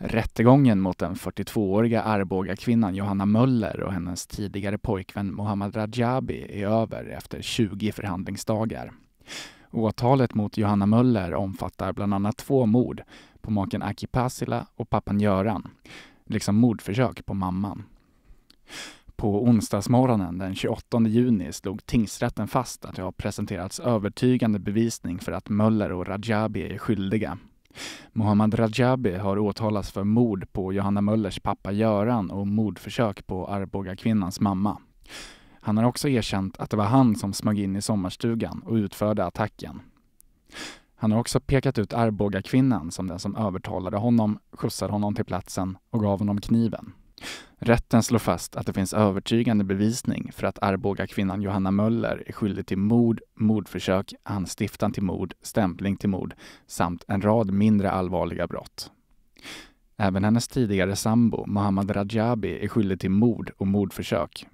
Rättegången mot den 42-åriga Arboga-kvinnan Johanna Möller och hennes tidigare pojkvän Mohammad Rajabi är över efter 20 förhandlingsdagar. Åtalet mot Johanna Möller omfattar bland annat två mord på maken Aki Pasila och pappan Göran, liksom mordförsök på mamman. På onsdagsmorgonen den 28 juni slog tingsrätten fast att det har presenterats övertygande bevisning för att Möller och Rajabi är skyldiga. Mohammad Rajabi har åtalats för mord på Johanna Möllers pappa Göran och mordförsök på Arboga-kvinnans mamma. Han har också erkänt att det var han som smög in i sommarstugan och utförde attacken. Han har också pekat ut Arboga-kvinnan som den som övertalade honom, skjutsade honom till platsen och gav honom kniven. Rätten slår fast att det finns övertygande bevisning för att Arboga kvinnan Johanna Möller är skyldig till mord, mordförsök, anstiftan till mord, stämpling till mord samt en rad mindre allvarliga brott. Även hennes tidigare sambo Mohammad Rajabi är skyldig till mord och mordförsök.